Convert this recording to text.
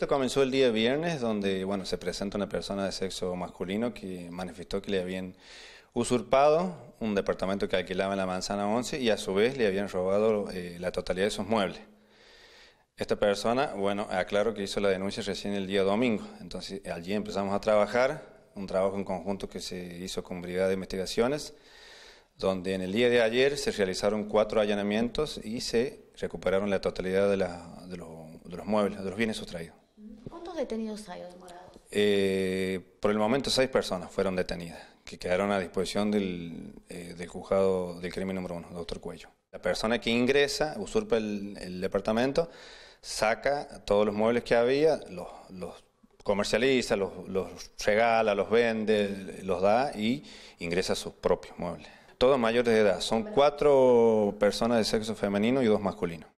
Esto comenzó el día viernes, donde bueno, se presenta una persona de sexo masculino que manifestó que le habían usurpado un departamento que alquilaba en la manzana 11 y a su vez le habían robado eh, la totalidad de sus muebles. Esta persona, bueno, aclaro que hizo la denuncia recién el día domingo, entonces allí empezamos a trabajar, un trabajo en conjunto que se hizo con Brigada de Investigaciones, donde en el día de ayer se realizaron cuatro allanamientos y se recuperaron la totalidad de los muebles, de los bienes sustraídos detenidos hay Eh, por el momento seis personas fueron detenidas, que quedaron a disposición eh, del, juzgado del crimen número uno, doctor Cuello. La persona que ingresa, usurpa el, departamento, saca todos los muebles que había, los, comercializa, los, los, regala, los vende, los da y ingresa sus propios muebles. Todos mayores de edad, son cuatro personas de sexo femenino y dos masculinos.